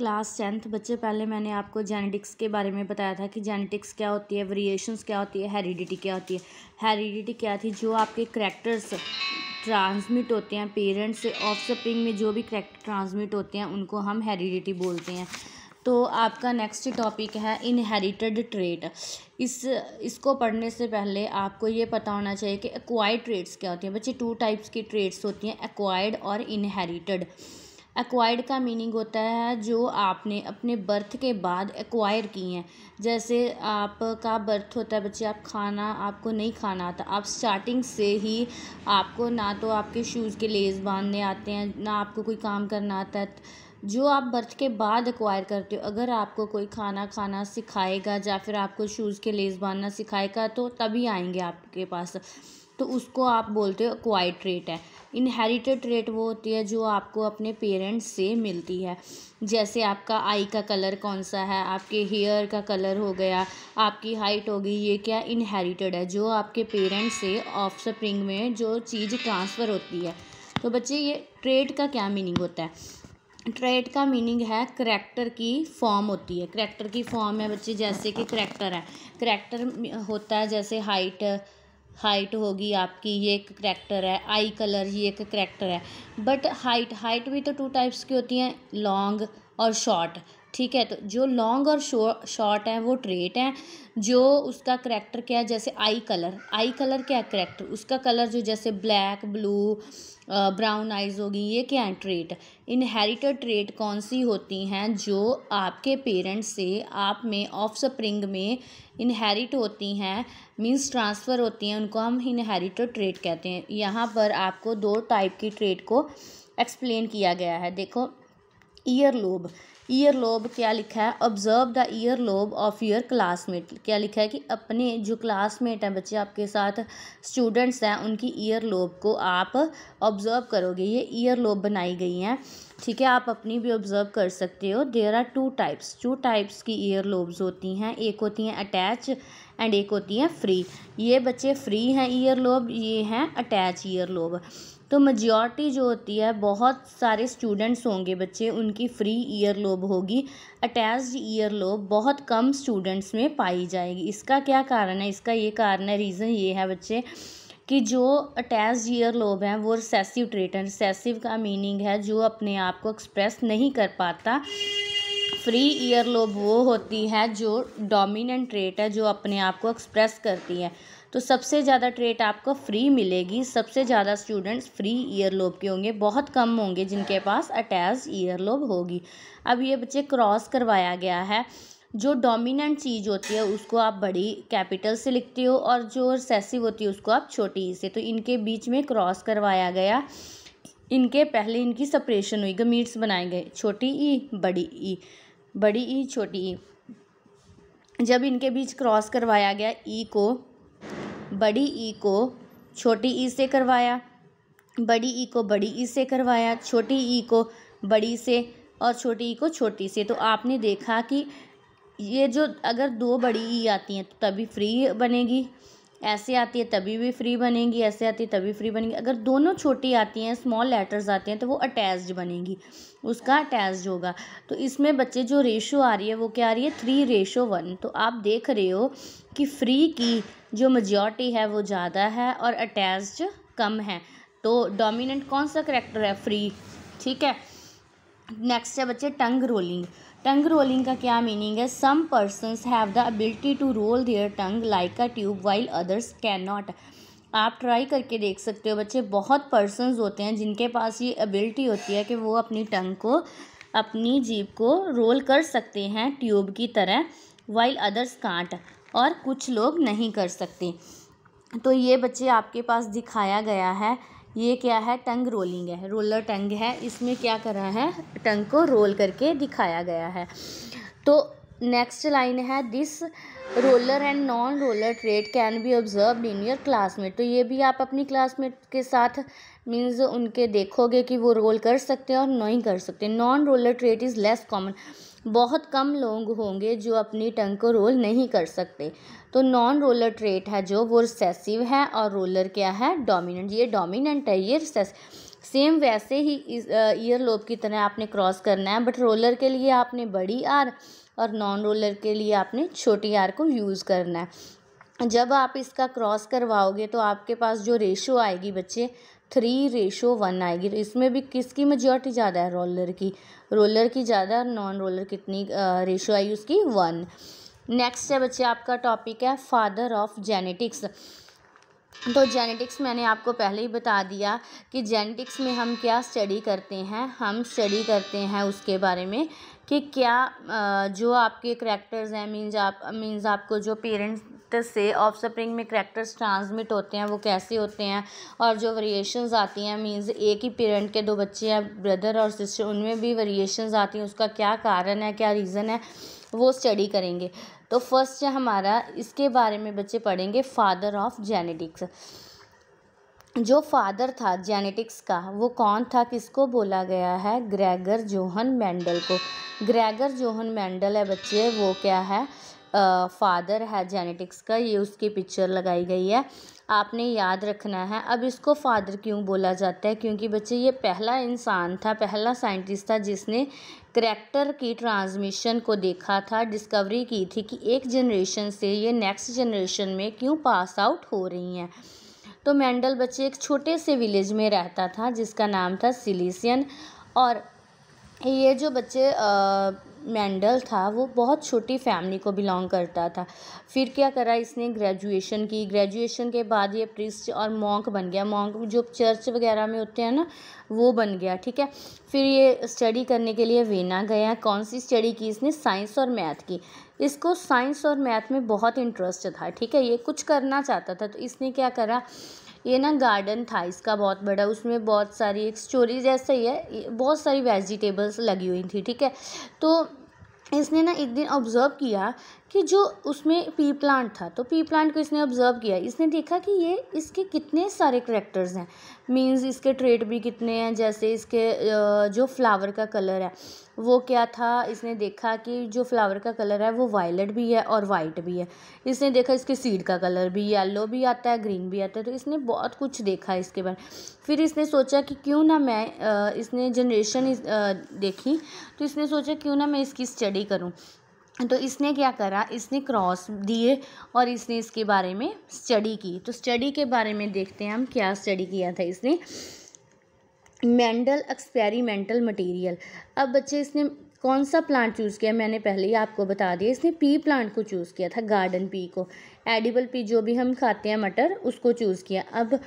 class tenth बच्चे पहले मैंने आपको जेनेटिक्स के बारे में बताया था कि जेनेटिक्स क्या होती है वेरिएशंस क्या होती है हेरिडिटी क्या होती है हेरिडिटी क्या थी जो आपके करैक्टर्स ट्रांसमिट होते हैं पेरेंट्स से ऑफ में जो भी करैक्टर ट्रांसमिट होते हैं उनको हम हेरिडिटी बोलते हैं तो आपका नेक्स्ट टॉपिक है इनहेरिटेड ट्रेड इस इसको पढ़ने से पहले आपको ये पता होना चाहिए कि एक्वायर्ड ट्रेड्स क्या होती हैं बच्चे टू टाइप्स की ट्रेड्स होती हैं एक्वायर्ड और इनहेरिटेड एक्वायर्ड का मीनिंग होता है जो आपने अपने बर्थ के बाद एक्वायर की हैं जैसे आपका बर्थ होता है बच्चे आप खाना आपको नहीं खाना आता आप स्टार्टिंग से ही आपको ना तो आपके शूज़ के लेस बांधने आते हैं ना आपको कोई काम करना आता है जो आप बर्थ के बाद एक्वायर करते हो अगर आपको कोई खाना खाना सिखाएगा या फिर आपको शूज़ के लेस बांधना सिखाएगा तो तभी आएंगे आपके पास तो उसको आप बोलते हो क्वाइट ट्रेट है इनहेरिटेड ट्रेट वो होती है जो आपको अपने पेरेंट्स से मिलती है जैसे आपका आई का कलर कौन सा है आपके हेयर का कलर हो गया आपकी हाइट हो गई ये क्या इनहेरिटेड है जो आपके पेरेंट्स से ऑफ स्प्रिंग में जो चीज़ ट्रांसफ़र होती है तो बच्चे ये ट्रेट का क्या मीनिंग होता है ट्रेट का मीनिंग है करैक्टर की फॉर्म होती है करैक्टर की फॉर्म है बच्चे जैसे कि करैक्टर है करैक्टर होता है जैसे हाइट हाइट होगी आपकी ये एक करैक्टर है आई कलर ये एक करैक्टर है बट हाइट हाइट भी तो टू टाइप्स की होती हैं लॉन्ग और शॉर्ट ठीक है तो जो लॉन्ग और शॉर्ट है वो ट्रेट है जो उसका करेक्टर क्या है जैसे आई कलर आई कलर क्या है करेक्टर उसका कलर जो जैसे ब्लैक ब्लू ब्राउन आइज होगी ये क्या है ट्रेट इनहेरिटेड ट्रेट कौन सी होती हैं जो आपके पेरेंट्स से आप में ऑफ स्प्रिंग में इनहेरिट होती हैं मींस ट्रांसफ़र होती हैं उनको हम इनहेरिटेड ट्रेट कहते हैं यहाँ पर आपको दो टाइप की ट्रेट को एक्सप्लेन किया गया है देखो ईयर लोब ईयर लोब क्या लिखा है observe the ear lobe of your classmate क्या लिखा है कि अपने जो क्लासमेट हैं बच्चे आपके साथ स्टूडेंट्स हैं उनकी ईयर लोब को आप ऑब्ज़र्व करोगे ये ईयर लोब बनाई गई हैं ठीक है आप अपनी भी ऑब्ज़र्व कर सकते हो there are two types two types की ईयर लोब्स होती हैं एक होती हैं अटैच एंड एक होती हैं फ्री ये बच्चे फ्री हैं ईयर लोब ये हैं अटैच ईयर लोब तो मजॉरिटी जो होती है बहुत सारे स्टूडेंट्स होंगे बच्चे उनकी फ्री ईयर लोब होगी अटैच्ड ईयर लोब बहुत कम स्टूडेंट्स में पाई जाएगी इसका क्या कारण है इसका ये कारण है रीज़न ये है बच्चे कि जो अटैच ईयर लोब हैं वो रिसेसिव ट्रेट हैं रिसेसिव का मीनिंग है जो अपने आप को एक्सप्रेस नहीं कर पाता फ्री ईयर लोब वो होती है जो डोमिनेंट ट्रेट है जो अपने आप को एक्सप्रेस करती है तो सबसे ज़्यादा ट्रेट आपको फ्री मिलेगी सबसे ज़्यादा स्टूडेंट्स फ्री ईयर लोब के होंगे बहुत कम होंगे जिनके पास अटैच ईयर लोब होगी अब ये बच्चे क्रॉस करवाया गया है जो डोमिनेंट चीज़ होती है उसको आप बड़ी कैपिटल से लिखते हो और जो सेसिव होती है उसको आप छोटी से तो इनके बीच में क्रॉस करवाया गया इनके पहले इनकी सपरेशन हुई गमीट्स बनाए गए छोटी ई बड़ी ई बड़ी ई छोटी ई जब इनके बीच क्रॉस करवाया गया ई को बड़ी ई को छोटी ई से करवाया बड़ी ई को बड़ी ई से करवाया छोटी ई को बड़ी से और छोटी ई को छोटी से तो आपने देखा कि ये जो अगर दो बड़ी ई आती हैं तो तभी फ्री बनेगी ऐसे आती है तभी भी फ्री बनेगी ऐसे आती है तभी फ्री बनेगी अगर दोनों छोटी आती हैं स्मॉल लेटर्स आते हैं तो वो अटैच्ड बनेगी उसका अटैच्ड होगा तो इसमें बच्चे जो रेशो आ रही है वो क्या आ रही है थ्री रेशो वन तो आप देख रहे हो कि फ्री की जो मजॉरिटी है वो ज़्यादा है और अटैच्ड कम है तो डोमिनेंट कौन सा करेक्टर है फ्री ठीक है नेक्स्ट है बच्चे टंग रोलिंग टंग रोलिंग का क्या मीनिंग है some person have the ability to roll their tongue like a tube while others can not आप ट्राई करके देख सकते हो बच्चे बहुत पर्सनस होते हैं जिनके पास ये एबिलिटी होती है कि वो अपनी टंग को अपनी जीप को रोल कर सकते हैं ट्यूब की तरह वाइल अदर्स कांट और कुछ लोग नहीं कर सकते तो ये बच्चे आपके पास दिखाया गया है ये क्या है टंग रोलिंग है रोलर टंग है इसमें क्या कर रहा है टंग को रोल करके दिखाया गया है तो नेक्स्ट लाइन है this roller and non roller trait can be observe in your classmate तो ये भी आप अपनी क्लासमेट के साथ मीन्स उनके देखोगे कि वो रोल कर सकते हैं और नहीं कर सकते non roller trait is less common बहुत कम लोग होंगे जो अपनी टंग को रोल नहीं कर सकते तो नॉन रोलर ट्रेट है जो वो रिसेसिव है और रोलर क्या है डोमिनेंट ये डोमिनेंट है ये रिसेस सेम वैसे ही इस ईयर लोब की तरह आपने क्रॉस करना है बट रोलर के लिए आपने बड़ी आर और नॉन रोलर के लिए आपने छोटी आर को यूज़ करना है जब आप इसका क्रॉस करवाओगे तो आपके पास जो रेशो आएगी बच्चे थ्री रेशो वन आएगी तो इसमें भी किसकी मेजोरिटी ज़्यादा है रोलर की रोलर की ज़्यादा नॉन रोलर कितनी रेशो आई उसकी वन नेक्स्ट है बच्चे आपका टॉपिक है फादर ऑफ जेनेटिक्स तो जेनेटिक्स मैंने आपको पहले ही बता दिया कि जेनेटिक्स में हम क्या स्टडी करते हैं हम स्टडी करते हैं उसके बारे में कि क्या जो आपके करेक्टर्स हैं मीन्स आप मीन्स आपको जो पेरेंट्स कैरेक्टर से ऑफ स्प्रिंग में करेक्टर्स ट्रांसमिट होते हैं वो कैसे होते हैं और जो वेरिएशंस आती हैं मीन्स एक ही पेरेंट के दो बच्चे हैं ब्रदर और सिस्टर उनमें भी वेरिएशंस आती हैं उसका क्या कारण है क्या रीज़न है वो स्टडी करेंगे तो फर्स्ट हमारा इसके बारे में बच्चे पढ़ेंगे फादर ऑफ जेनेटिक्स जो फादर था जेनेटिक्स का वो कौन था किसको बोला गया है ग्रेगर जोहन मैंडल को ग्रेगर जोहन मैंडल है बच्चे वो क्या है फादर है जेनेटिक्स का ये उसकी पिक्चर लगाई गई है आपने याद रखना है अब इसको फादर क्यों बोला जाता है क्योंकि बच्चे ये पहला इंसान था पहला साइंटिस्ट था जिसने करैक्टर की ट्रांसमिशन को देखा था डिस्कवरी की थी कि एक जनरेशन से ये नेक्स्ट जनरेशन में क्यों पास आउट हो रही हैं तो मैंडल बच्चे एक छोटे से विलेज में रहता था जिसका नाम था सिलीसियन और ये जो बच्चे आ, मैंडल था वो बहुत छोटी फैमिली को बिलोंग करता था फिर क्या करा इसने ग्रेजुएशन की ग्रेजुएशन के बाद ये प्रिस्ट और मॉन्क बन गया मॉन्क जो चर्च वगैरह में होते हैं ना वो बन गया ठीक है फिर ये स्टडी करने के लिए वेना गया कौन सी स्टडी की इसने साइंस और मैथ की इसको साइंस और मैथ में बहुत इंटरेस्ट था ठीक है ये कुछ करना चाहता था तो इसने क्या करा ये ना गार्डन था इसका बहुत बड़ा उसमें बहुत सारी एक स्टोरी जैसा ही है बहुत सारी वेजिटेबल्स लगी हुई थी ठीक है तो इसने ना एक दिन ऑब्ज़र्व किया कि जो उसमें पी प्लांट था तो पी प्लांट को इसने ऑब्जर्व किया इसने देखा कि ये इसके कितने सारे करेक्टर्स हैं मींस इसके ट्रेट भी कितने हैं जैसे इसके जो फ्लावर का कलर है वो क्या था इसने देखा कि जो फ्लावर का कलर है वो वायलेट भी है और वाइट भी है इसने देखा इसके सीड का कलर भी येलो भी आता है ग्रीन भी आता है तो इसने बहुत कुछ देखा इसके बारे फिर इसने सोचा कि क्यों ना मैं इसने जनरेशन देखी तो इसने सोचा क्यों ना मैं इसकी स्टडी करूँ तो इसने क्या करा इसने क्रॉस दिए और इसने इसके बारे में स्टडी की तो स्टडी के बारे में देखते हैं हम क्या स्टडी किया था इसने मेंडल एक्सपेरिमेंटल मटेरियल अब बच्चे इसने कौन सा प्लांट चूज़ किया मैंने पहले ही आपको बता दिया इसने पी प्लांट को चूज़ किया था गार्डन पी को एडिबल पी जो भी हम खाते हैं मटर उसको चूज़ किया अब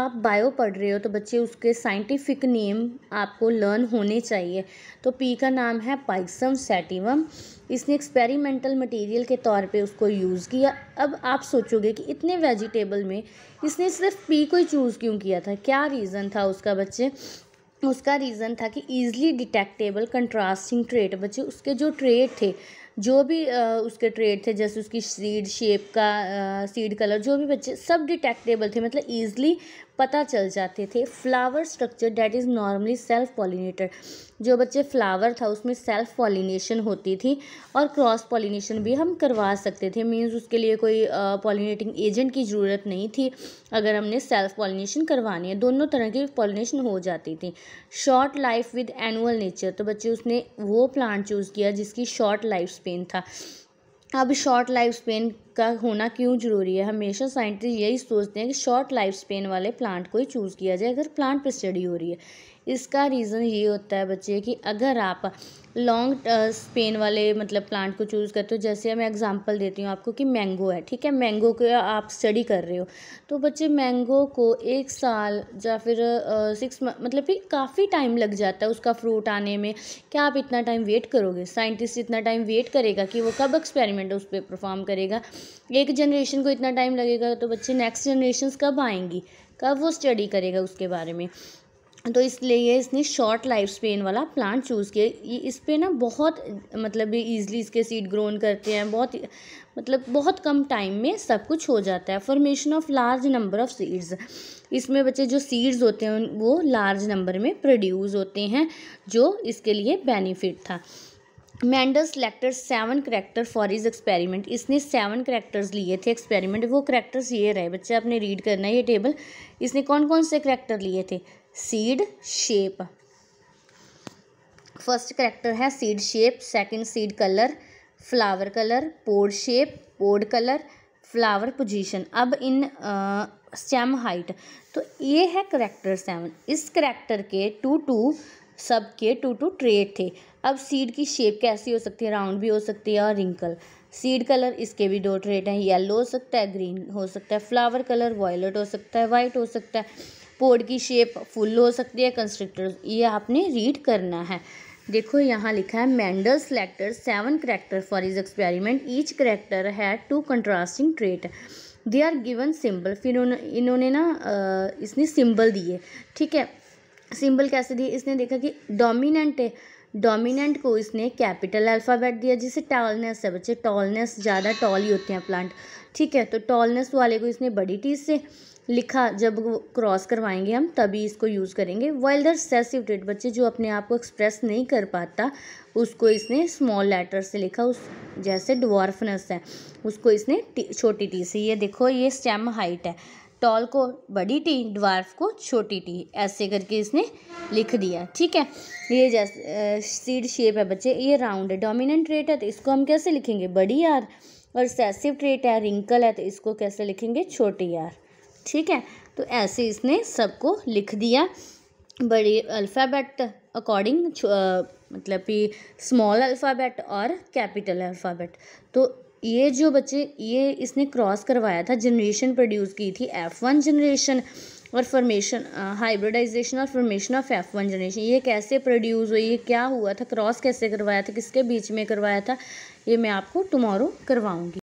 आप बायो पढ़ रहे हो तो बच्चे उसके साइंटिफिक नेम आपको लर्न होने चाहिए तो पी का नाम है पाइसम सेटिवम इसने एक्सपेरिमेंटल मटेरियल के तौर पे उसको यूज़ किया अब आप सोचोगे कि इतने वेजिटेबल में इसने सिर्फ पी को ही चूज़ क्यों किया था क्या रीज़न था उसका बच्चे उसका रीज़न था कि ईजली डिटेक्टेबल कंट्रास्टिंग ट्रेट बच्चे उसके जो ट्रेट थे जो भी उसके ट्रेड थे जैसे उसकी सीड शेप का सीड कलर जो भी बच्चे सब डिटेक्टेबल थे मतलब ईजली पता चल जाते थे flower structure that is normally self pollinator जो बच्चे फ्लावर था उसमें सेल्फ पॉलिनेशन होती थी और क्रॉस पॉलिनेशन भी हम करवा सकते थे मीन्स उसके लिए कोई पॉलिनेटिंग एजेंट की ज़रूरत नहीं थी अगर हमने सेल्फ पॉलिनेशन करवानी है दोनों तरह की पॉलिनेशन हो जाती थी short life with annual nature तो बच्चे उसने वो प्लांट चूज़ किया जिसकी शॉर्ट लाइफ स्पेन था अब शॉर्ट लाइफ स्पेन का होना क्यों ज़रूरी है हमेशा साइंटिस्ट यही सोचते हैं कि शॉर्ट लाइफ स्पेन वाले प्लांट को ही चूज़ किया जाए अगर प्लांट पर स्टडी हो रही है इसका रीज़न ये होता है बच्चे कि अगर आप लॉन्ग स्पेन uh, वाले मतलब प्लांट को चूज़ करते हो जैसे मैं एग्जांपल देती हूँ आपको कि मैंगो है ठीक है मैंगो को आप स्टडी कर रहे हो तो बच्चे मैंगो को एक साल या फिर सिक्स uh, मतलब कि काफ़ी टाइम लग जाता है उसका फ्रूट आने में क्या आप इतना टाइम वेट करोगे साइंटिस्ट इतना टाइम वेट करेगा कि वो कब एक्सपेरिमेंट उस पर परफॉर्म करेगा एक जनरेशन को इतना टाइम लगेगा तो बच्चे नेक्स्ट जनरेशन कब आएंगी कब वो स्टडी करेगा उसके बारे में तो इसलिए इसने शॉर्ट लाइफ स्पेन वाला प्लांट चूज़ किया इस पर ना बहुत मतलब ईजिली इसके सीड ग्रोन करते हैं बहुत मतलब बहुत कम टाइम में सब कुछ हो जाता है formation of large number of seeds इसमें बच्चे जो सीड्स होते हैं वो लार्ज नंबर में प्रोड्यूस होते हैं जो इसके लिए बेनिफिट था Mendel selected seven character for his experiment इसने सेवन करेक्टर्स लिए थे एक्सपेरिमेंट वो करैक्टर्स ये रहे बच्चे आपने रीड करना है ये टेबल इसने कौन कौन से करैक्टर लिए थे सीड शेप फर्स्ट करैक्टर है seed shape second seed colour flower colour pod shape pod colour flower position अब इन स्टेम हाइट तो ये है करेक्टर सेवन इस करेक्टर के टू टू सब के टू टू ट्रेट थे अब सीड की शेप कैसी हो सकती है राउंड भी हो सकती है और रिंकल सीड कलर इसके भी दो ट्रेट हैं येलो हो सकता है ग्रीन हो सकता है फ्लावर कलर वॉयलेट हो सकता है वाइट हो सकता है पोड की शेप फुल हो सकती है कंस्ट्रक्टर ये आपने रीड करना है देखो यहाँ लिखा है Mendel selected seven character for his experiment each character है two contrasting trait they are given symbol फिर इन्होंने ना इसने सिंबल दिए ठीक है सिंबल कैसे दिए इसने देखा कि डोमिनेंट है डोमिनेंट को इसने कैपिटल अल्फ़ाबेट दिया जिसे टॉलनेस है बच्चे टॉलनेस ज़्यादा टॉल ही होते हैं प्लांट ठीक है तो टॉलनेस वाले को इसने बड़ी टी से लिखा जब क्रॉस करवाएंगे हम तभी इसको यूज़ करेंगे वाइल द रिसेसिव बच्चे जो अपने आप को एक्सप्रेस नहीं कर पाता उसको इसने स्मॉल लेटर से लिखा उस जैसे डवार्फनेस है उसको इसने छोटी टी से ये देखो ये स्टेम हाइट है टॉल को बड़ी टी ड्वार्फ को छोटी टी ऐसे करके इसने लिख दिया ठीक है ये जैसे सीड शेप है बच्चे ये राउंड है डोमिनेंट ट्रेट है तो इसको हम कैसे लिखेंगे बड़ी आर और सेसिव ट्रेट है रिंकल है तो इसको कैसे लिखेंगे छोटी आर ठीक है तो ऐसे इसने सबको लिख दिया बड़ी अल्फ़ाबेट अकॉर्डिंग मतलब कि स्मॉल अल्फ़ाबेट और कैपिटल अल्फ़ाबेट तो ये जो बच्चे ये इसने क्रॉस करवाया था जनरेशन प्रोड्यूस की थी एफ़ वन जनरेशन और फॉर्मेशन हाइब्रिडाइजेशन और formation of F one generation ये कैसे प्रोड्यूस हुई ये क्या हुआ था क्रॉस कैसे करवाया था किसके बीच में करवाया था ये मैं आपको टुमारो करवाऊँगी